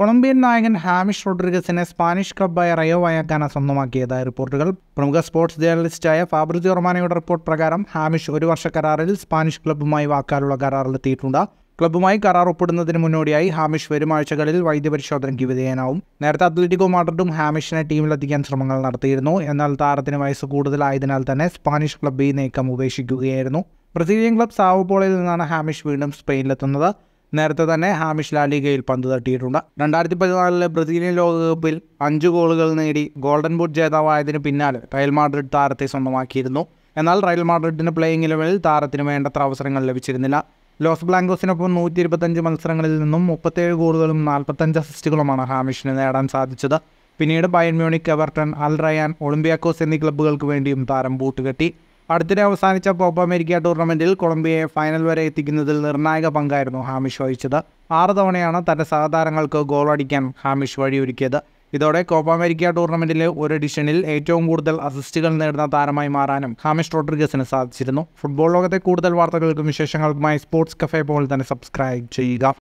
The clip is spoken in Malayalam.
കൊളംബിയൻ നായകൻ ഹാമിഷ് റോഡ്രിഗസിനെ സ്പാനിഷ് ക്ലബ്ബായ റയോ വയക്കാന സ്വന്തമാക്കിയതായ റിപ്പോർട്ടുകൾ പ്രമുഖ സ്പോർട്സ് ജേർണലിസ്റ്റായ ഫാബ്രിജോ റൊമാനോയുടെ റിപ്പോർട്ട് പ്രകാരം ഹാമിഷ് ഒരു വർഷ കരാറിൽ സ്പാനിഷ് ക്ലബ്ബുമായി വാക്കാലുള്ള കരാറിലെത്തിയിട്ടുണ്ട് ക്ലബ്ബുമായി കരാർ ഒപ്പിടുന്നതിന് മുന്നോടിയായി ഹാമിഷ് ആഴ്ചകളിൽ വൈദ്യപരിശോധനയ്ക്ക് വിധേയനാവും നേരത്തെ അത്ലറ്റിക്കോ മാഡ്രിഡും ഹാമിഷിനെ ടീമിലെത്തിക്കാൻ ശ്രമങ്ങൾ നടത്തിയിരുന്നു എന്നാൽ താരത്തിന് വയസ്സ് കൂടുതലായതിനാൽ തന്നെ സ്പാനിഷ് ക്ലബ്ബ് ഈ നീക്കം ഉപേക്ഷിക്കുകയായിരുന്നു ബ്രസീലിയൻ ക്ലബ് സാവോപോളയിൽ നിന്നാണ് ഹാമിഷ് വീണ്ടും സ്പെയിനിലെത്തുന്നത് നേരത്തെ തന്നെ ഹാമിഷ് ലാലിഗയിൽ പന്ത് തട്ടിയിട്ടുണ്ട് രണ്ടായിരത്തി പതിനാലിലെ ബ്രസീലിയൻ ലോകകപ്പിൽ അഞ്ച് ഗോളുകൾ നേടി ഗോൾഡൻ ബൂട്ട് ജേതാവായതിന് പിന്നാലെ റയൽ മാഡ്രിഡ് താരത്തെ സ്വന്തമാക്കിയിരുന്നു എന്നാൽ റയൽ മാഡ്രിഡിന് പ്ലേയിങ് ലെവലിൽ താരത്തിന് വേണ്ടത്ര അവസരങ്ങൾ ലഭിച്ചിരുന്നില്ല ലോസ് ബ്ലാങ്കോസിനൊപ്പം നൂറ്റി ഇരുപത്തഞ്ച് മത്സരങ്ങളിൽ നിന്നും മുപ്പത്തേഴ് ഗോളുകളും നാൽപ്പത്തഞ്ച് അസിസ്റ്റുകളുമാണ് ഹാമിഷിന് നേടാൻ സാധിച്ചത് പിന്നീട് Bayern Munich Everton Al Rayyan Olympiacos എന്നീ ക്ലബ്ബുകൾക്ക് വേണ്ടിയും താരം കെട്ടി അടുത്തിടെ അവസാനിച്ച കോപ്പ അമേരിക്ക ടൂർണമെൻറ്റിൽ കൊളംബിയയെ ഫൈനൽ വരെ എത്തിക്കുന്നതിൽ നിർണായക പങ്കായിരുന്നു ഹാമിഷ് വഹിച്ചത് ആറ് തവണയാണ് തൻ്റെ സഹതാരങ്ങൾക്ക് ഗോൾ അടിക്കാൻ ഹാമിഷ് വഴിയൊരുക്കിയത് ഇതോടെ കോപ്പ അമേരിക്ക ടൂർണമെൻറ്റിലെ ഒരു എഡിഷനിൽ ഏറ്റവും കൂടുതൽ അസിസ്റ്റുകൾ നേടുന്ന താരമായി മാറാനും ഹാമിഷ് റോഡ്രിഗസിന് സാധിച്ചിരുന്നു ഫുട്ബോൾ ലോകത്തെ കൂടുതൽ വാർത്തകൾക്കും വിശേഷങ്ങൾക്കുമായി സ്പോർട്സ് കഫേ പോലെ തന്നെ സബ്സ്ക്രൈബ് ചെയ്യുക